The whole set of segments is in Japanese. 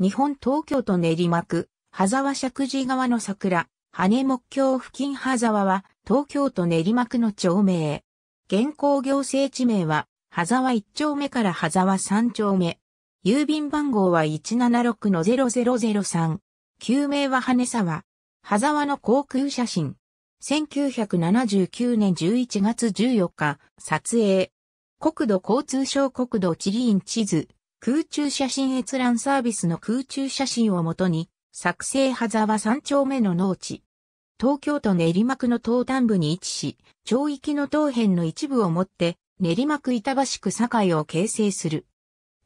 日本東京都練馬区、羽沢石寺川の桜、羽木橋付近羽沢は東京都練馬区の町名。現行行政地名は、羽沢1丁目から羽沢3丁目。郵便番号は176-0003。旧名は羽沢。羽沢の航空写真。1979年11月14日、撮影。国土交通省国土地理院地図。空中写真閲覧サービスの空中写真をもとに、作成羽沢3丁目の農地。東京都練馬区の東端部に位置し、町域の東辺の一部をもって、練馬区板橋区境を形成する。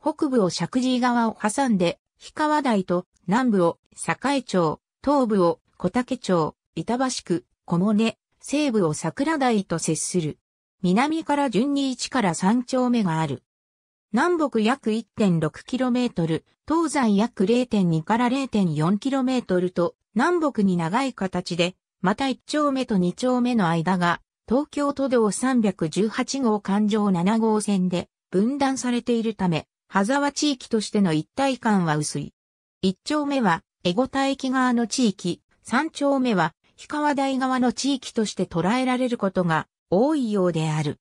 北部を石神井川を挟んで、氷川台と南部を栄町、東部を小竹町、板橋区、小根、西部を桜台と接する。南から順に1から3丁目がある。南北約 1.6km、東西約0.2から0 4キロメートルと、南北に長い形で、また1丁目と2丁目の間が、東京都道318号環状7号線で分断されているため、羽沢地域としての一体感は薄い。1丁目は、江古田駅側の地域、3丁目は、氷川台側の地域として捉えられることが多いようである。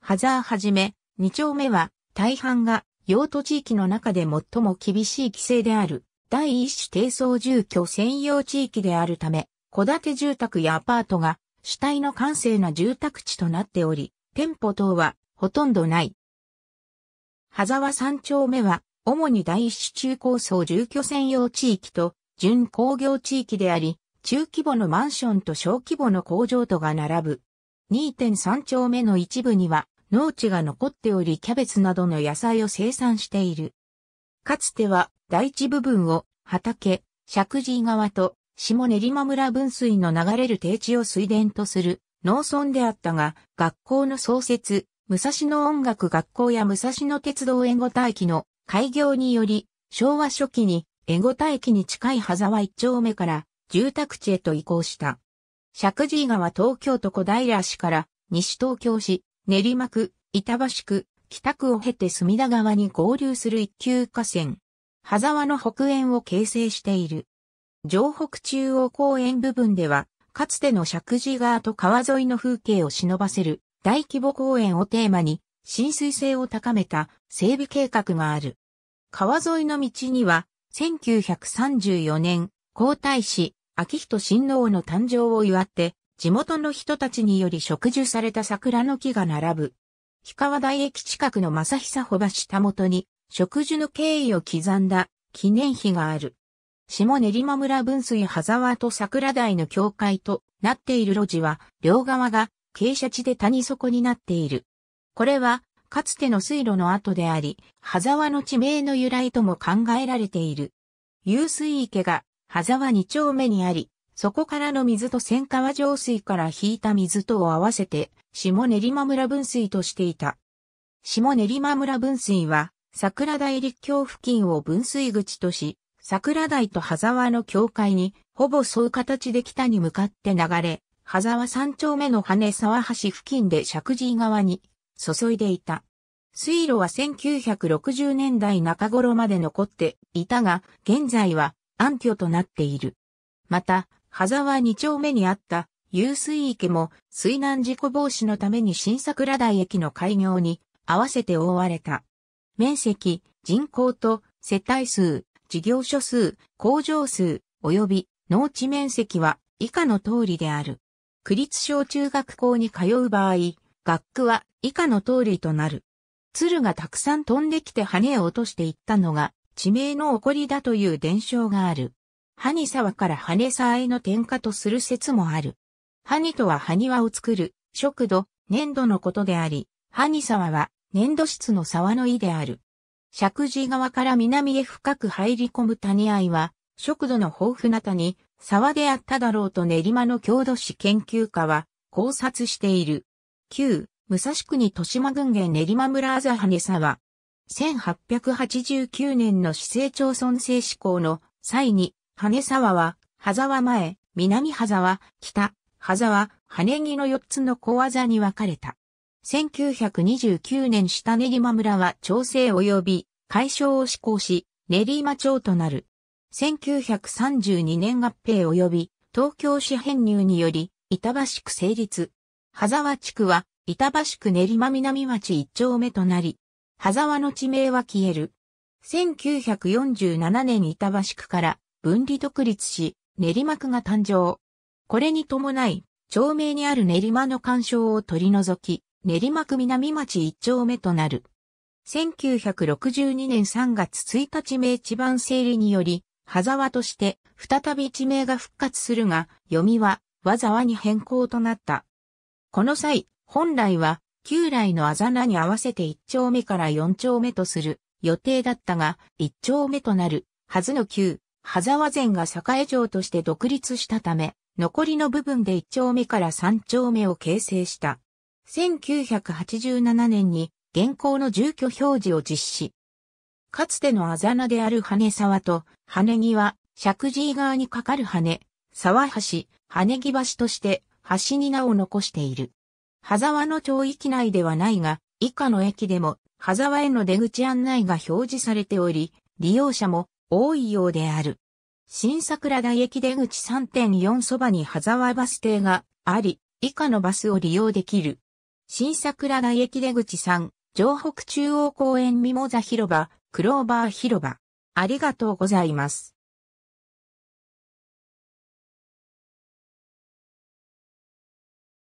羽沢はじめ、2丁目は、大半が用途地域の中で最も厳しい規制である第一種低層住居専用地域であるため、戸建て住宅やアパートが主体の閑静な住宅地となっており、店舗等はほとんどない。羽沢三丁目は主に第一種中高層住居専用地域と準工業地域であり、中規模のマンションと小規模の工場とが並ぶ。2.3丁目の一部には農地が残っておりキャベツなどの野菜を生産している。かつては大地部分を畑、石神井川と下練馬村分水の流れる低地を水田とする農村であったが、学校の創設、武蔵野音楽学校や武蔵野鉄道援護隊機の開業により、昭和初期に援護隊機に近い羽沢一丁目から住宅地へと移行した。石神井川東京都小平市から西東京市、練馬区、板橋区、北区を経て隅田川に合流する一級河川。羽沢の北縁を形成している。城北中央公園部分では、かつての石神川と川沿いの風景を忍ばせる大規模公園をテーマに、浸水性を高めた整備計画がある。川沿いの道には、1934年、皇太子、秋仁親王の誕生を祝って、地元の人たちにより植樹された桜の木が並ぶ。氷川台駅近くの正久穂橋下元に、植樹の経緯を刻んだ記念碑がある。下練馬村分水羽沢と桜台の境界となっている路地は、両側が傾斜地で谷底になっている。これは、かつての水路の跡であり、羽沢の地名の由来とも考えられている。湧水池が羽沢二丁目にあり、そこからの水と千川上水から引いた水とを合わせて、下練馬村分水としていた。下練馬村分水は、桜台陸橋付近を分水口とし、桜台と羽沢の境界に、ほぼ沿う形で北に向かって流れ、羽沢三丁目の羽沢橋付近で石神井川に注いでいた。水路は1960年代中頃まで残っていたが、現在は暗渠となっている。また、羽沢2丁目にあった遊水池も水難事故防止のために新桜台駅の開業に合わせて覆われた。面積、人口と世帯数、事業所数、工場数、及び農地面積は以下の通りである。区立小中学校に通う場合、学区は以下の通りとなる。鶴がたくさん飛んできて羽を落としていったのが地名の起こりだという伝承がある。ハサ沢からハサ沢への転化とする説もある。ハニとはハニワを作る、食土、粘土のことであり、ハサ沢は粘土質の沢の井である。石神川から南へ深く入り込む谷合は、食土の豊富な谷、沢であっただろうと練馬の郷土史研究家は考察している。旧、武蔵国豊島群現練馬村あざネサ沢。1889年の市政町村政施行の際に羽沢は、羽沢前、南羽沢、北、羽沢、羽木の四つの小技に分かれた。1929年下練馬村は調整及び解消を施行し、練馬町となる。1932年合併及び東京市編入により、板橋区成立。羽沢地区は、板橋区練馬南町一丁目となり、羽沢の地名は消える。1947年板橋区から分離独立し、練馬区が誕生。これに伴い、町名にある練馬の干渉を取り除き、練馬区南町一丁目となる。1962年3月1日名地番整理により、羽沢として再び地名が復活するが、読みはわざわに変更となった。この際、本来は旧来のあざなに合わせて一丁目から四丁目とする予定だったが、一丁目となるはずの旧羽沢前が栄城として独立したため、残りの部分で1丁目から3丁目を形成した。1987年に現行の住居表示を実施。かつてのあざなである羽沢と羽木は、石神井側にかかる羽、沢橋、羽木橋として橋に名を残している。羽沢の町域内ではないが、以下の駅でも、羽沢への出口案内が表示されており、利用者も多いようである。新桜台駅出口3.4そばに羽沢バス停があり、以下のバスを利用できる。新桜台駅出口3、城北中央公園ミモザ広場、クローバー広場。ありがとうございます。